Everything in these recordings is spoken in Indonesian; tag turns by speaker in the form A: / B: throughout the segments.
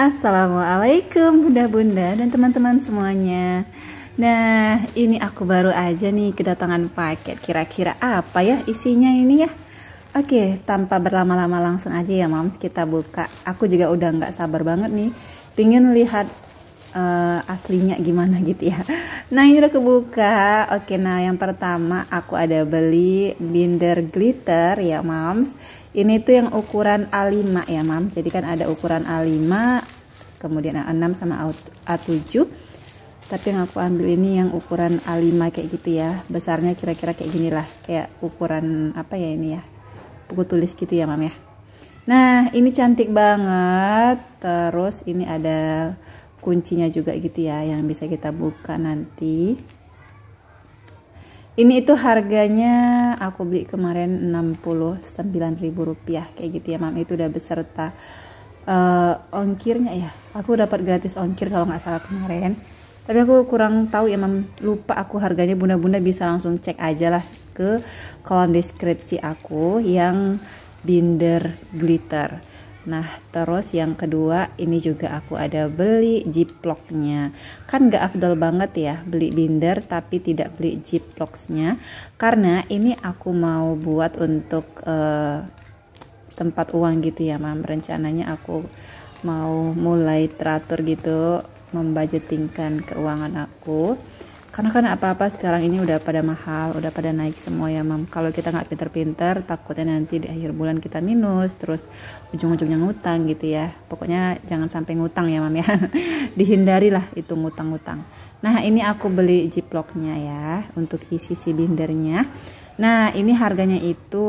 A: Assalamualaikum bunda-bunda dan teman-teman semuanya Nah ini aku baru aja nih kedatangan paket Kira-kira apa ya isinya ini ya Oke tanpa berlama-lama langsung aja ya moms kita buka Aku juga udah gak sabar banget nih Pingin lihat uh, aslinya gimana gitu ya. Nah ini udah kebuka. Oke, nah yang pertama aku ada beli binder glitter ya, mams. Ini tuh yang ukuran A5 ya, mams. Jadi kan ada ukuran A5, kemudian A6 sama A7. Tapi yang aku ambil ini yang ukuran A5 kayak gitu ya. Besarnya kira-kira kayak gini lah, kayak ukuran apa ya ini ya? Buku tulis gitu ya, mam ya. Nah, ini cantik banget. Terus ini ada kuncinya juga gitu ya yang bisa kita buka nanti ini itu harganya aku beli kemarin 69.000 rupiah kayak gitu ya mam itu udah beserta uh, ongkirnya ya aku dapat gratis ongkir kalau nggak salah kemarin tapi aku kurang tahu ya mam lupa aku harganya bunda-bunda bisa langsung cek aja lah ke kolom deskripsi aku yang binder glitter Nah, terus yang kedua ini juga aku ada beli jiploknya. Kan gak afdol banget ya beli binder tapi tidak beli jiploknya karena ini aku mau buat untuk uh, tempat uang gitu ya, Mam. Rencananya aku mau mulai teratur gitu membudgetingkan keuangan aku karena kan apa-apa sekarang ini udah pada mahal, udah pada naik semua ya mam. Kalau kita nggak pinter-pinter, takutnya nanti di akhir bulan kita minus, terus ujung-ujungnya ngutang gitu ya. Pokoknya jangan sampai ngutang ya mam ya. Dihindarilah itu ngutang-ngutang. Nah ini aku beli ziplocknya ya untuk isi si bindernya. Nah ini harganya itu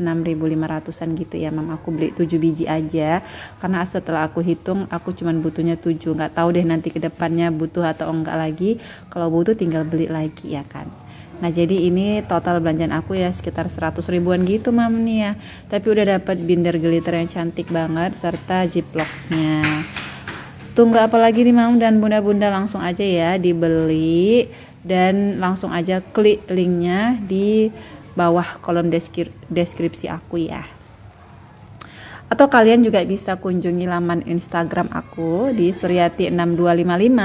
A: 6.500an gitu ya mam aku beli 7 biji aja karena setelah aku hitung aku cuman butuhnya 7 nggak tahu deh nanti kedepannya butuh atau enggak lagi kalau butuh tinggal beli lagi ya kan Nah jadi ini total belanjaan aku ya sekitar 100 ribuan gitu mam nih ya Tapi udah dapat binder glitter yang cantik banget serta ziplocknya Tunggu apa lagi nih mam dan bunda-bunda langsung aja ya dibeli Dan langsung aja klik linknya di bawah kolom deskripsi aku ya. Atau kalian juga bisa kunjungi laman Instagram aku di suryati6255.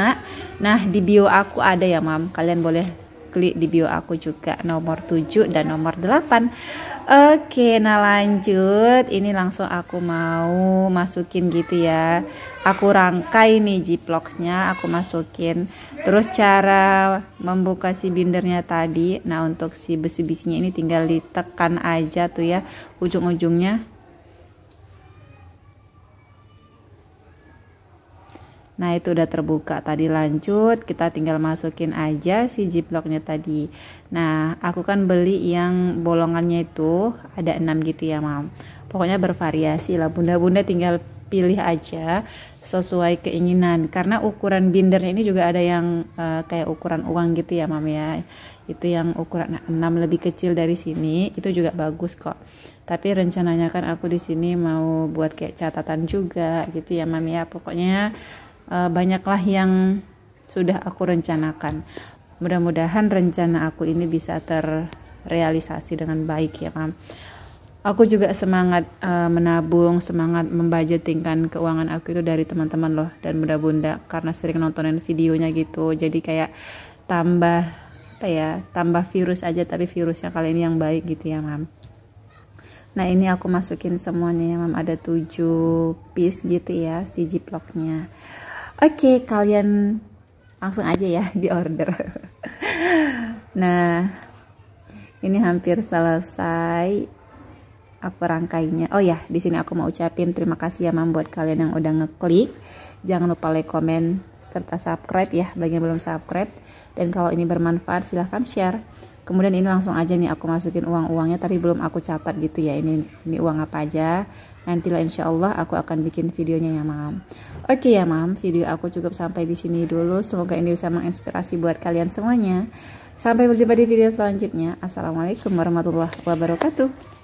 A: Nah, di bio aku ada ya, Mam. Kalian boleh klik di bio aku juga nomor 7 dan nomor 8 Oke nah lanjut ini langsung aku mau masukin gitu ya Aku rangkai nih ziplocksnya aku masukin Terus cara membuka si bindernya tadi Nah untuk si besi-besinya ini tinggal ditekan aja tuh ya ujung-ujungnya Nah itu udah terbuka tadi lanjut kita tinggal masukin aja si ziplocknya tadi Nah aku kan beli yang bolongannya itu ada enam gitu ya mam Pokoknya bervariasi lah bunda-bunda tinggal pilih aja sesuai keinginan Karena ukuran bindernya ini juga ada yang uh, kayak ukuran uang gitu ya mam ya Itu yang ukuran enam lebih kecil dari sini itu juga bagus kok tapi rencananya kan aku di sini mau buat kayak catatan juga gitu ya mami ya pokoknya uh, banyaklah yang sudah aku rencanakan. Mudah-mudahan rencana aku ini bisa terrealisasi dengan baik ya, Mam. Aku juga semangat uh, menabung, semangat membajetingkan keuangan aku itu dari teman-teman loh dan bunda-bunda karena sering nontonin videonya gitu. Jadi kayak tambah apa ya, tambah virus aja tapi virusnya kali ini yang baik gitu ya, Mam. Nah ini aku masukin semuanya ya mam ada 7 piece gitu ya si jiploknya Oke, kalian langsung aja ya di order. nah, ini hampir selesai aku rangkainya. Oh ya, di sini aku mau ucapin terima kasih ya mam buat kalian yang udah ngeklik. Jangan lupa like, comment, serta subscribe ya bagi yang belum subscribe. Dan kalau ini bermanfaat silahkan share kemudian ini langsung aja nih aku masukin uang-uangnya tapi belum aku catat gitu ya ini ini uang apa aja nantilah insya Allah aku akan bikin videonya ya mam oke ya mam video aku cukup sampai di sini dulu semoga ini bisa menginspirasi buat kalian semuanya sampai berjumpa di video selanjutnya assalamualaikum warahmatullahi wabarakatuh